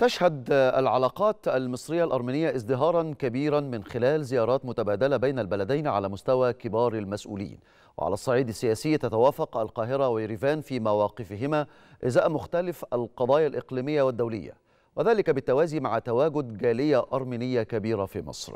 تشهد العلاقات المصرية الأرمينية ازدهارا كبيرا من خلال زيارات متبادلة بين البلدين على مستوى كبار المسؤولين وعلى الصعيد السياسي تتوافق القاهرة ويريفان في مواقفهما إزاء مختلف القضايا الإقليمية والدولية وذلك بالتوازي مع تواجد جالية أرمينية كبيرة في مصر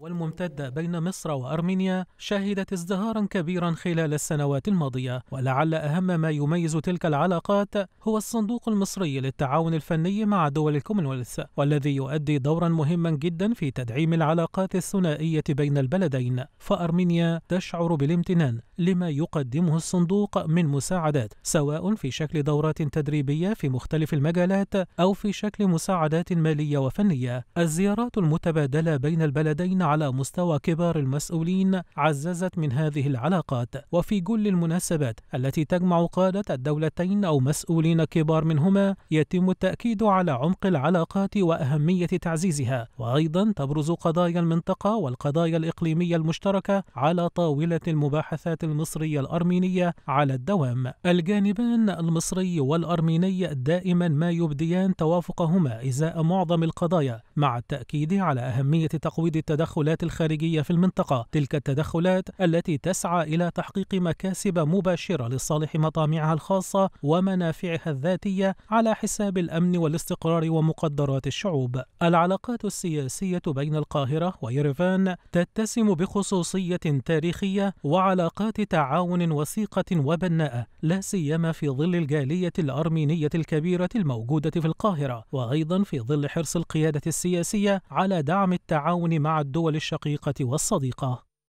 والممتدة بين مصر وأرمينيا شهدت ازدهارا كبيرا خلال السنوات الماضية ولعل أهم ما يميز تلك العلاقات هو الصندوق المصري للتعاون الفني مع دول الكومنولث والذي يؤدي دورا مهما جدا في تدعيم العلاقات الثنائية بين البلدين فأرمينيا تشعر بالامتنان لما يقدمه الصندوق من مساعدات سواء في شكل دورات تدريبية في مختلف المجالات أو في شكل مساعدات مالية وفنية الزيارات المتبادلة بين البلدين على مستوى كبار المسؤولين عززت من هذه العلاقات وفي كل المناسبات التي تجمع قادة الدولتين أو مسؤولين كبار منهما يتم التأكيد على عمق العلاقات وأهمية تعزيزها وأيضا تبرز قضايا المنطقة والقضايا الإقليمية المشتركة على طاولة المباحثات المصرية الأرمينية على الدوام الجانبان المصري والأرميني دائما ما يبديان توافقهما إزاء معظم القضايا مع التأكيد على أهمية تقويض التدخل التدخلات الخارجية في المنطقة تلك التدخلات التي تسعى إلى تحقيق مكاسب مباشرة لصالح مطامعها الخاصة ومنافعها الذاتية على حساب الأمن والاستقرار ومقدرات الشعوب العلاقات السياسية بين القاهرة ويرفان تتسم بخصوصية تاريخية وعلاقات تعاون وثيقة وبناءة لا سيما في ظل الجالية الأرمينية الكبيرة الموجودة في القاهرة وأيضا في ظل حرص القيادة السياسية على دعم التعاون مع الدول وللشقيقة والصديقة